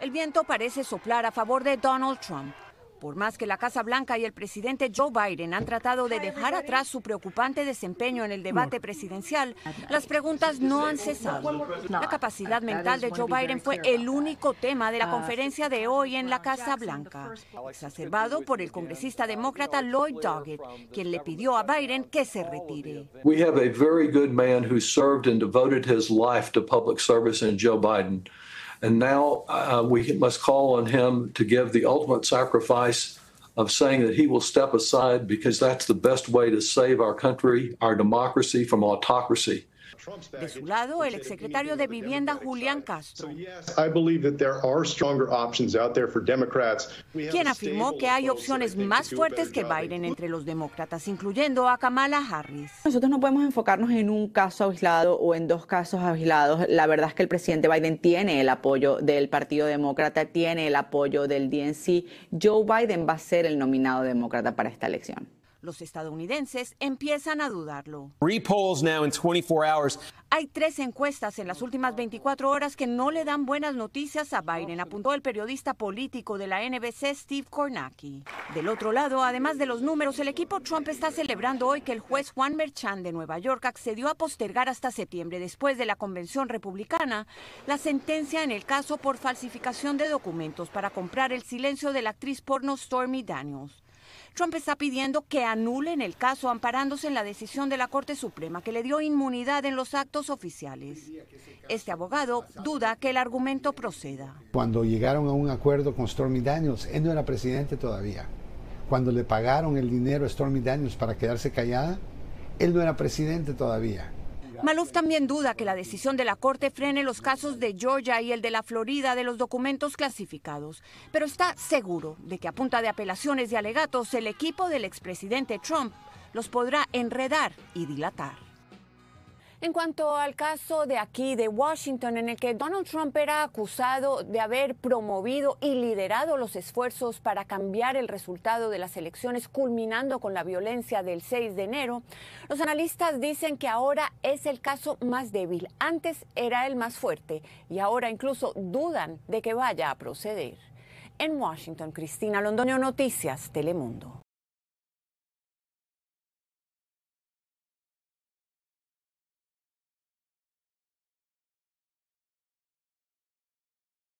El viento parece soplar a favor de Donald Trump. Por más que la Casa Blanca y el presidente Joe Biden han tratado de dejar atrás su preocupante desempeño en el debate presidencial, las preguntas no han cesado. La capacidad mental de Joe Biden fue el único tema de la conferencia de hoy en la Casa Blanca, exacerbado por el congresista demócrata Lloyd Doggett, quien le pidió a Biden que se retire. We have a very good man who served and devoted his life to public service and Joe Biden. And now uh, we must call on him to give the ultimate sacrifice of saying that he will step aside because that's the best way to save our country, our democracy from autocracy. De su lado, el exsecretario de Vivienda Julián Castro, quien afirmó que hay opciones más fuertes que Biden entre los demócratas, incluyendo a Kamala Harris. Nosotros no podemos enfocarnos en un caso aislado o en dos casos aislados. La verdad es que el presidente Biden tiene el apoyo del Partido Demócrata, tiene el apoyo del DNC. Joe Biden va a ser el nominado demócrata para esta elección. Los estadounidenses empiezan a dudarlo. Hay tres encuestas en las últimas 24 horas que no le dan buenas noticias a Biden, apuntó el periodista político de la NBC Steve Kornacki. Del otro lado, además de los números, el equipo Trump está celebrando hoy que el juez Juan Merchan de Nueva York accedió a postergar hasta septiembre, después de la convención republicana, la sentencia en el caso por falsificación de documentos para comprar el silencio de la actriz porno Stormy Daniels. Trump está pidiendo que anulen el caso amparándose en la decisión de la Corte Suprema que le dio inmunidad en los actos oficiales. Este abogado duda que el argumento proceda. Cuando llegaron a un acuerdo con Stormy Daniels, él no era presidente todavía. Cuando le pagaron el dinero a Stormy Daniels para quedarse callada, él no era presidente todavía. Maluf también duda que la decisión de la Corte frene los casos de Georgia y el de la Florida de los documentos clasificados, pero está seguro de que a punta de apelaciones y alegatos el equipo del expresidente Trump los podrá enredar y dilatar. En cuanto al caso de aquí de Washington, en el que Donald Trump era acusado de haber promovido y liderado los esfuerzos para cambiar el resultado de las elecciones, culminando con la violencia del 6 de enero, los analistas dicen que ahora es el caso más débil. Antes era el más fuerte y ahora incluso dudan de que vaya a proceder. En Washington, Cristina Londoño, Noticias, Telemundo.